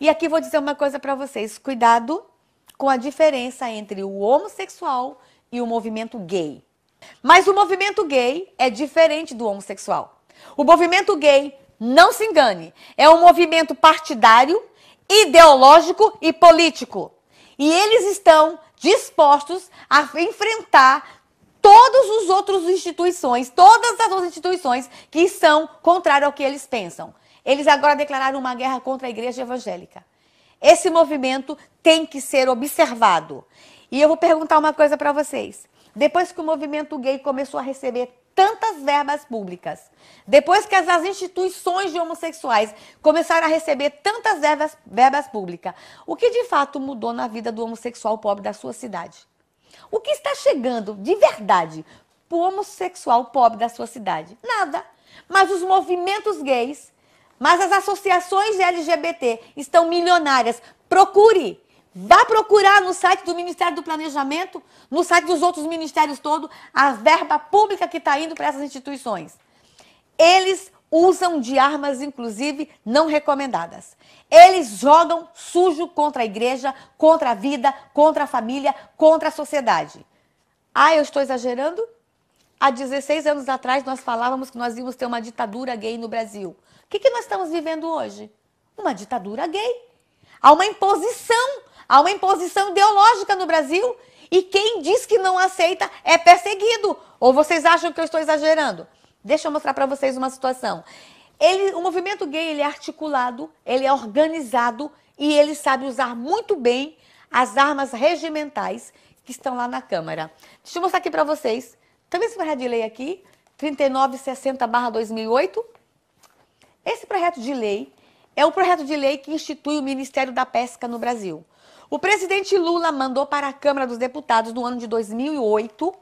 E aqui vou dizer uma coisa para vocês: cuidado com a diferença entre o homossexual e o movimento gay. Mas o movimento gay é diferente do homossexual. O movimento gay, não se engane, é um movimento partidário, ideológico e político. E eles estão dispostos a enfrentar todas as outras instituições, todas as outras instituições que são contrárias ao que eles pensam. Eles agora declararam uma guerra contra a igreja evangélica. Esse movimento tem que ser observado. E eu vou perguntar uma coisa para vocês. Depois que o movimento gay começou a receber tantas verbas públicas, depois que as, instituições de homossexuais começaram a receber tantas verbas, verbas públicas, o que de fato mudou na vida do homossexual pobre da sua cidade? O que está chegando de verdade para o homossexual pobre da sua cidade? Nada. Mas os movimentos gays mas as associações LGBT estão milionárias. Procure! Vá procurar no site do Ministério do Planejamento, no site dos outros ministérios todos, a verba pública que está indo para essas instituições. Eles usam de armas, inclusive, não recomendadas. Eles jogam sujo contra a igreja, contra a vida, contra a família, contra a sociedade. Ah, eu estou exagerando? Há 16 anos atrás nós falávamos que nós íamos ter uma ditadura gay no Brasil que, que nós estamos vivendo hoje? Uma ditadura gay. Há uma imposição, há uma imposição ideológica no Brasil. E quem diz que não aceita é perseguido. Ou vocês acham que eu estou exagerando? Deixa eu mostrar para vocês uma situação. Ele, o movimento gay ele é articulado, ele é organizado e ele sabe usar muito bem as armas regimentais que estão lá na Câmara. Deixa eu mostrar aqui para vocês. Também esse de lei aqui, 3960-2008. Esse projeto de lei é o projeto de lei que institui o Ministério da Pesca no Brasil. O presidente Lula mandou para a Câmara dos Deputados no ano de 2008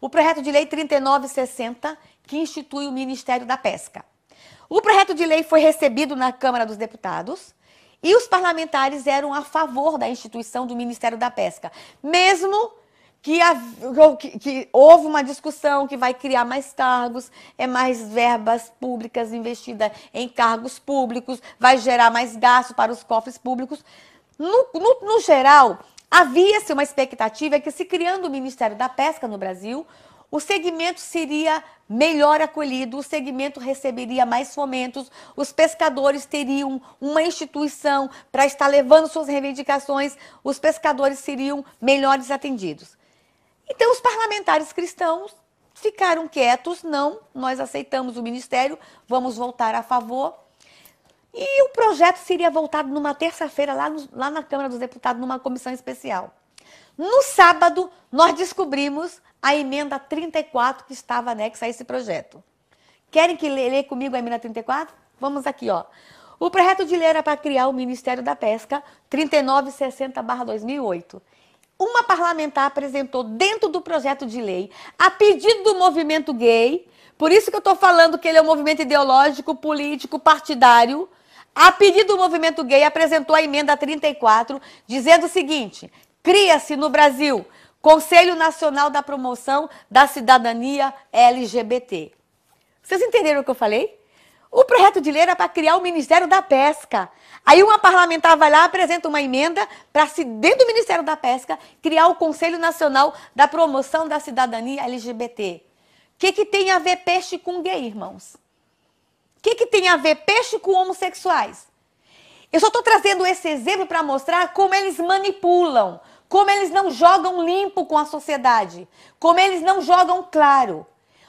o projeto de lei 3960 que institui o Ministério da Pesca. O projeto de lei foi recebido na Câmara dos Deputados e os parlamentares eram a favor da instituição do Ministério da Pesca, mesmo que, a, que, que, houve uma discussão que vai criar mais cargos, é mais verbas públicas investida em cargos públicos, vai gerar mais gasto para os cofres públicos. No, no, no geral, havia-se uma expectativa que, se criando o Ministério da Pesca no Brasil, o segmento seria melhor acolhido, o segmento receberia mais fomentos, os pescadores teriam uma instituição para estar levando suas reivindicações, os pescadores seriam melhores atendidos. Então, os parlamentares cristãos ficaram quietos, não, nós aceitamos o ministério, vamos voltar a favor. E o projeto seria voltado numa terça-feira, lá, lá na Câmara dos Deputados, numa comissão especial. No sábado, nós descobrimos a emenda 34 que estava anexa a esse projeto. Querem que lê, lê comigo a emenda 34? Vamos aqui, ó. O projeto de lei era para criar o Ministério da Pesca 3960-2008 uma parlamentar apresentou dentro do projeto de lei, a pedido do movimento gay, por isso que eu estou falando que ele é um movimento ideológico, político, partidário, a pedido do movimento gay, apresentou a emenda 34, dizendo o seguinte: cria-se no Brasil Conselho Nacional da Promoção da Cidadania LGBT. Vocês entenderam o que eu falei? O projeto de lei era para criar o Ministério da Pesca. Aí uma parlamentar vai lá, apresenta uma emenda para se, dentro do Ministério da Pesca, criar o Conselho Nacional da Promoção da Cidadania LGBT. O que, que tem a ver peixe com gay, irmãos? O que, que tem a ver peixe com homossexuais? Eu só estou trazendo esse exemplo para mostrar como eles manipulam, como eles não jogam limpo com a sociedade, como eles não jogam claro.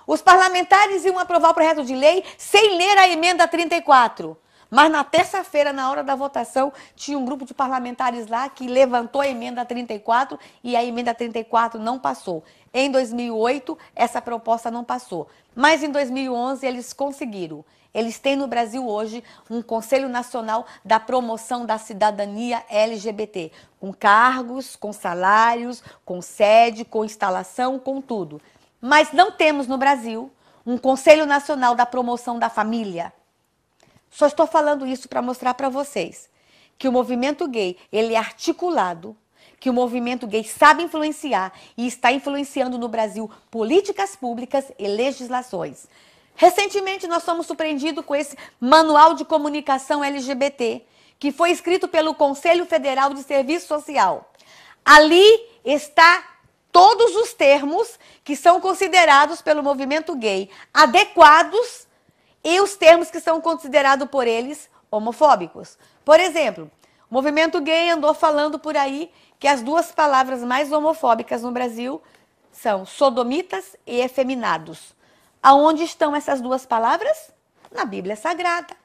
Os parlamentares iam aprovar o projeto de lei sem ler a emenda 34. Mas na terça-feira, na hora da votação, tinha um grupo de parlamentares lá que levantou a emenda 34 e a emenda 34 não passou. Em 2008, essa proposta não passou. Mas em 2011, eles conseguiram. Eles têm no Brasil hoje um Conselho Nacional da Promoção da Cidadania LGBT, com cargos, com salários, com sede, com instalação, com tudo. Mas não temos no Brasil um Conselho Nacional da Promoção da Família. Só estou falando isso para mostrar para vocês que o movimento gay, ele é articulado, que o movimento gay sabe influenciar e está influenciando no Brasil políticas públicas e legislações. Recentemente nós fomos surpreendidos com esse Manual de Comunicação LGBT, que foi escrito pelo Conselho Federal de Serviço Social. Ali está todos os termos que são considerados pelo movimento gay adequados e os termos que são considerados por eles homofóbicos. Por exemplo, o movimento gay andou falando por aí que as duas palavras mais homofóbicas no Brasil são sodomitas e efeminados. Aonde estão essas duas palavras? Na Bíblia Sagrada.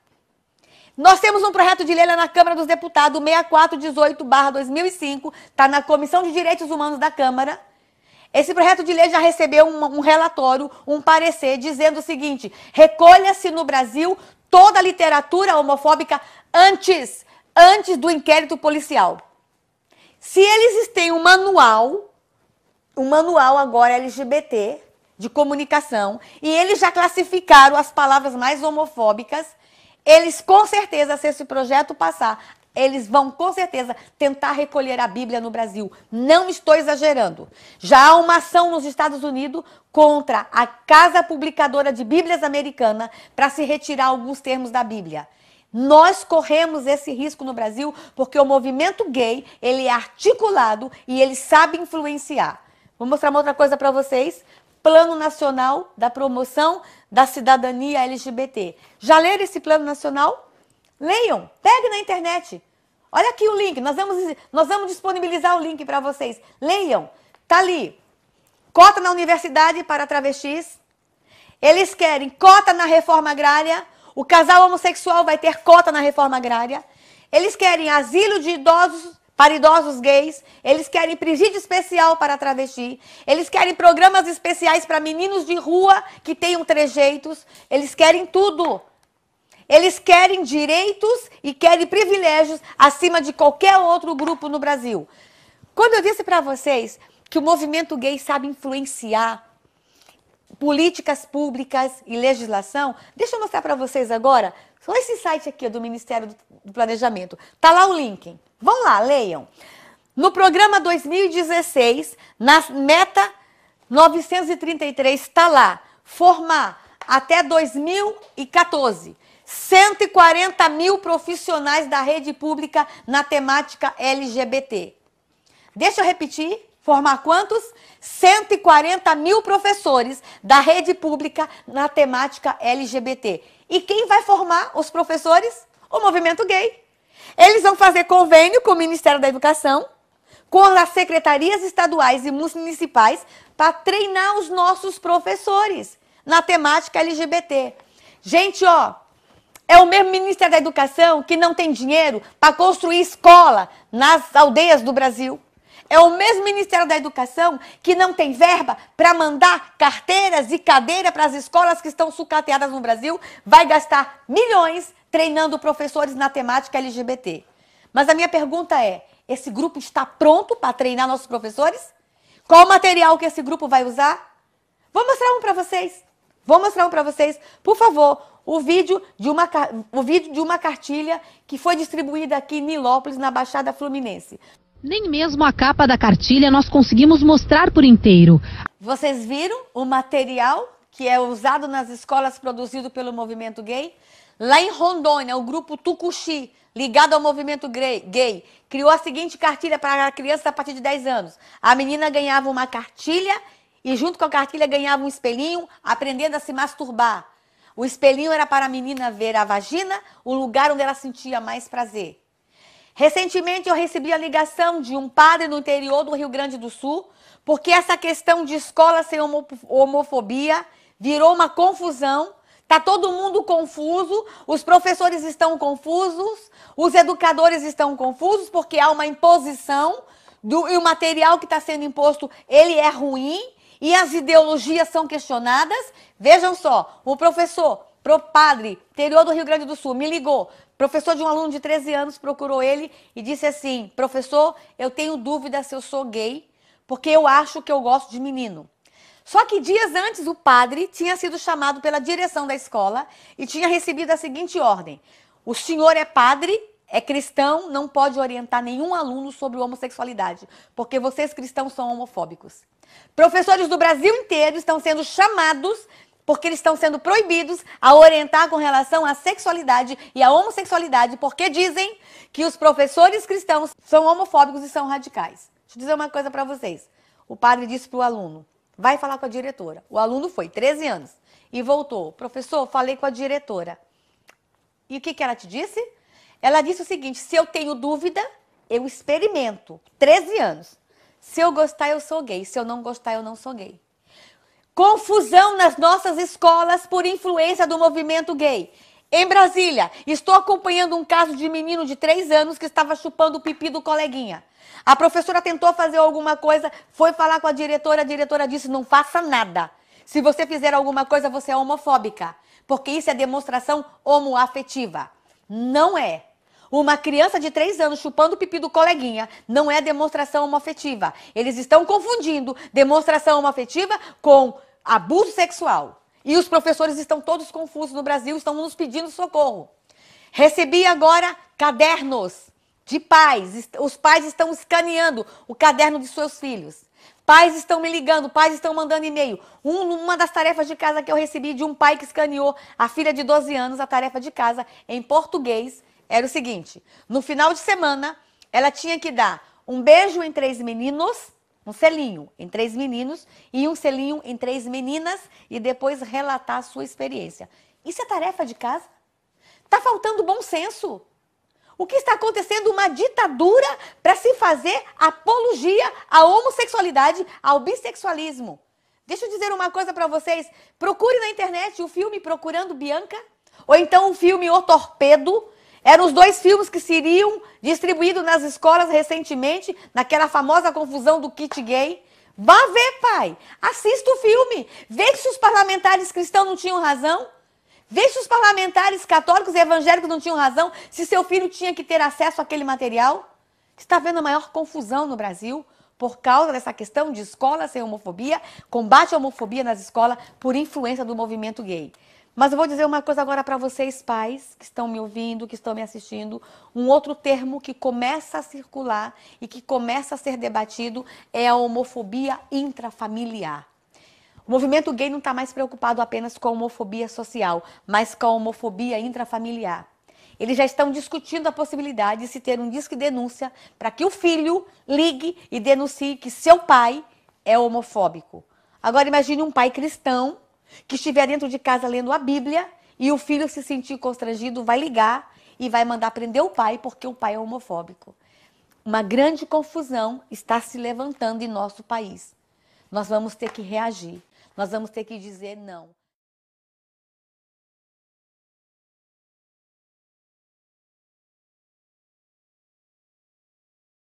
Nós temos um projeto de lei lá na Câmara dos Deputados, 6418-2005, está na Comissão de Direitos Humanos da Câmara, esse projeto de lei já recebeu um, um relatório, um parecer, dizendo o seguinte: recolha-se no Brasil toda a literatura homofóbica antes, antes do inquérito policial. Se eles têm um manual, um manual agora LGBT de comunicação, e eles já classificaram as palavras mais homofóbicas, eles com certeza, se esse projeto passar, eles vão com certeza tentar recolher a Bíblia no Brasil. Não estou exagerando. Já há uma ação nos Estados Unidos contra a Casa Publicadora de Bíblias Americana para se retirar alguns termos da Bíblia. Nós corremos esse risco no Brasil porque o movimento gay, ele é articulado e ele sabe influenciar. Vou mostrar uma outra coisa para vocês. Plano Nacional da Promoção da Cidadania LGBT. Já leram esse Plano Nacional? Leiam, peguem na internet. Olha aqui o link, nós vamos, nós vamos disponibilizar o link para vocês. Leiam, tá ali. Cota na universidade para travestis. Eles querem cota na reforma agrária. O casal homossexual vai ter cota na reforma agrária. Eles querem asilo de idosos para idosos gays, eles querem presídio especial para travesti, eles querem programas especiais para meninos de rua que tenham trejeitos, eles querem tudo. Eles querem direitos e querem privilégios acima de qualquer outro grupo no Brasil. Quando eu disse para vocês que o movimento gay sabe influenciar políticas públicas e legislação, deixa eu mostrar para vocês agora só esse site aqui do Ministério do Planejamento. Tá lá o link. Vão lá, leiam. No programa 2016, na meta 933, está lá: formar até 2014 140 mil profissionais da rede pública na temática LGBT. Deixa eu repetir. Formar quantos? 140 mil professores da rede pública na temática LGBT. E quem vai formar os professores? O movimento gay. Eles vão fazer convênio com o Ministério da Educação, com as secretarias estaduais e municipais, para treinar os nossos professores na temática LGBT. Gente, ó, é o mesmo Ministério da Educação que não tem dinheiro para construir escola nas aldeias do Brasil. É o mesmo Ministério da Educação que não tem verba para mandar carteiras e cadeira para as escolas que estão sucateadas no Brasil, vai gastar milhões treinando professores na temática LGBT. Mas a minha pergunta é: esse grupo está pronto para treinar nossos professores? Qual o material que esse grupo vai usar? Vou mostrar um para vocês. Vou mostrar um para vocês. Por favor, o vídeo de uma, o vídeo de uma cartilha que foi distribuída aqui em Nilópolis, na Baixada Fluminense. Nem mesmo a capa da cartilha nós conseguimos mostrar por inteiro. Vocês viram o material que é usado nas escolas produzido pelo movimento gay? Lá em Rondônia, o grupo Tucuxi, ligado ao movimento gay, criou a seguinte cartilha para crianças a partir de 10 anos. A menina ganhava uma cartilha e, junto com a cartilha, ganhava um espelhinho, aprendendo a se masturbar. O espelhinho era para a menina ver a vagina, o lugar onde ela sentia mais prazer. Recentemente eu recebi a ligação de um padre no interior do Rio Grande do Sul, porque essa questão de escola sem homofobia virou uma confusão. Tá todo mundo confuso, os professores estão confusos, os educadores estão confusos porque há uma imposição do, e o material que está sendo imposto ele é ruim e as ideologias são questionadas. Vejam só, o professor, pro padre, interior do Rio Grande do Sul, me ligou. Professor de um aluno de 13 anos procurou ele e disse assim: professor, eu tenho dúvida se eu sou gay, porque eu acho que eu gosto de menino. Só que dias antes, o padre tinha sido chamado pela direção da escola e tinha recebido a seguinte ordem: o senhor é padre é cristão, não pode orientar nenhum aluno sobre homossexualidade, porque vocês cristãos são homofóbicos. Professores do Brasil inteiro estão sendo chamados porque eles estão sendo proibidos a orientar com relação à sexualidade e à homossexualidade, porque dizem que os professores cristãos são homofóbicos e são radicais. Deixa eu dizer uma coisa para vocês. O padre disse para o aluno: vai falar com a diretora. O aluno foi, 13 anos, e voltou. Professor, falei com a diretora. E o que, que ela te disse? Ela disse o seguinte: se eu tenho dúvida, eu experimento. 13 anos. Se eu gostar, eu sou gay. Se eu não gostar, eu não sou gay. Confusão nas nossas escolas por influência do movimento gay. Em Brasília, estou acompanhando um caso de menino de 3 anos que estava chupando o pipi do coleguinha. A professora tentou fazer alguma coisa, foi falar com a diretora, a diretora disse: não faça nada. Se você fizer alguma coisa, você é homofóbica, porque isso é demonstração homoafetiva. Não é. Uma criança de 3 anos chupando o pipi do coleguinha não é demonstração homoafetiva. Eles estão confundindo demonstração homoafetiva com abuso sexual. E os professores estão todos confusos no Brasil, estão nos pedindo socorro. Recebi agora cadernos de pais. Os pais estão escaneando o caderno de seus filhos. Pais estão me ligando, pais estão mandando e-mail. Um, uma das tarefas de casa que eu recebi de um pai que escaneou a filha de 12 anos, a tarefa de casa, em português, era o seguinte: no final de semana, ela tinha que dar um beijo em três meninos, um selinho em três meninos e um selinho em três meninas e depois relatar a sua experiência. Isso é tarefa de casa? Tá faltando bom senso. O que está acontecendo? Uma ditadura para se fazer apologia à homossexualidade, ao bissexualismo. Deixa eu dizer uma coisa para vocês. Procure na internet o filme Procurando Bianca, ou então o filme O Torpedo, eram os dois filmes que seriam distribuídos nas escolas recentemente, naquela famosa confusão do kit gay. Vá ver, pai. Assista o filme. Vê se os parlamentares cristãos não tinham razão. Vê se os parlamentares católicos e evangélicos não tinham razão, se seu filho tinha que ter acesso àquele material. Está havendo a maior confusão no Brasil por causa dessa questão de escola sem homofobia, combate à homofobia nas escolas por influência do movimento gay. Mas eu vou dizer uma coisa agora para vocês, pais, que estão me ouvindo, que estão me assistindo. Um outro termo que começa a circular e que começa a ser debatido é a homofobia intrafamiliar. O movimento gay não está mais preocupado apenas com a homofobia social, mas com a homofobia intrafamiliar. Eles já estão discutindo a possibilidade de se ter um disque denúncia para que o filho ligue e denuncie que seu pai é homofóbico. Agora imagine um pai cristão que estiver dentro de casa lendo a Bíblia e o filho se sentir constrangido, vai ligar e vai mandar prender o pai porque o pai é homofóbico. Uma grande confusão está se levantando em nosso país. Nós vamos ter que reagir. Nós vamos ter que dizer não.